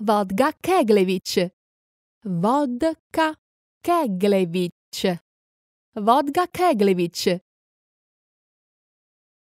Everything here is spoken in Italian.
Vodka Keglevich. Vodka Keglevich. Vodka Keglevich.